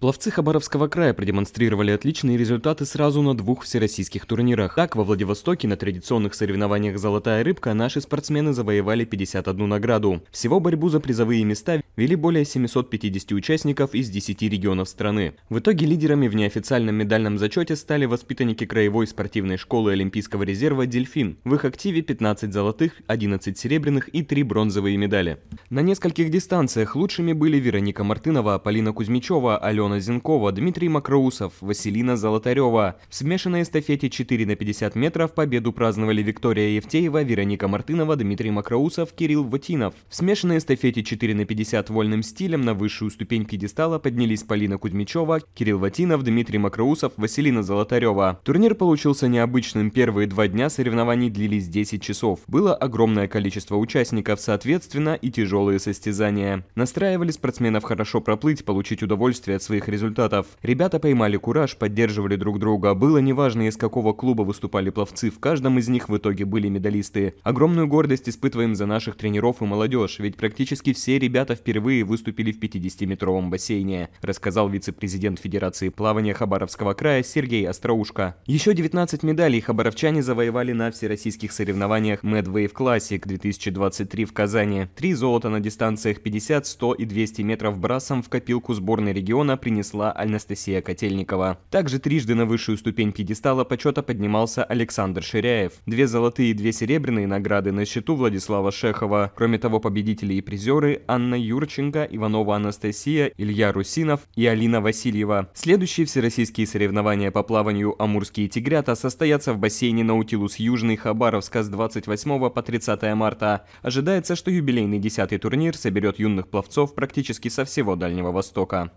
Пловцы Хабаровского края продемонстрировали отличные результаты сразу на двух всероссийских турнирах. Так, во Владивостоке на традиционных соревнованиях «Золотая рыбка» наши спортсмены завоевали 51 награду. Всего борьбу за призовые места вели более 750 участников из 10 регионов страны. В итоге лидерами в неофициальном медальном зачете стали воспитанники краевой спортивной школы Олимпийского резерва «Дельфин». В их активе 15 золотых, 11 серебряных и 3 бронзовые медали. На нескольких дистанциях лучшими были Вероника Мартынова, Полина Кузьмичева, Алена Антона Зенкова, Дмитрий Макроусов, Василина Золотарева. В смешанной эстафете 4 на 50 метров победу праздновали Виктория Евтеева, Вероника Мартынова, Дмитрий Макроусов, Кирилл Ватинов. В смешанной эстафете 4 на 50 вольным стилем на высшую ступень пьедестала поднялись Полина Кузьмичева, Кирилл Ватинов, Дмитрий Макроусов, Василина Золотарева. Турнир получился необычным. Первые два дня соревнований длились 10 часов. Было огромное количество участников, соответственно, и тяжелые состязания. Настраивали спортсменов хорошо проплыть, получить удовольствие от своих своих результатов. Ребята поймали кураж, поддерживали друг друга. Было неважно, из какого клуба выступали пловцы, в каждом из них в итоге были медалисты. Огромную гордость испытываем за наших тренеров и молодежь, ведь практически все ребята впервые выступили в 50-метровом бассейне, рассказал вице-президент Федерации плавания Хабаровского края Сергей Остроушко. Еще 19 медалей хабаровчане завоевали на всероссийских соревнованиях Mad Wave Classic 2023 в Казани. Три золота на дистанциях 50, 100 и 200 метров брасом в копилку сборной региона при принесла Анастасия Котельникова. Также трижды на высшую ступень пьедестала почета поднимался Александр Ширяев. Две золотые и две серебряные награды на счету Владислава Шехова. Кроме того, победители и призеры Анна Юрченко, Иванова Анастасия, Илья Русинов и Алина Васильева. Следующие всероссийские соревнования по плаванию «Амурские тигрята» состоятся в бассейне «Наутилус Южный» Хабаровска с 28 по 30 марта. Ожидается, что юбилейный десятый турнир соберет юных пловцов практически со всего Дальнего Востока.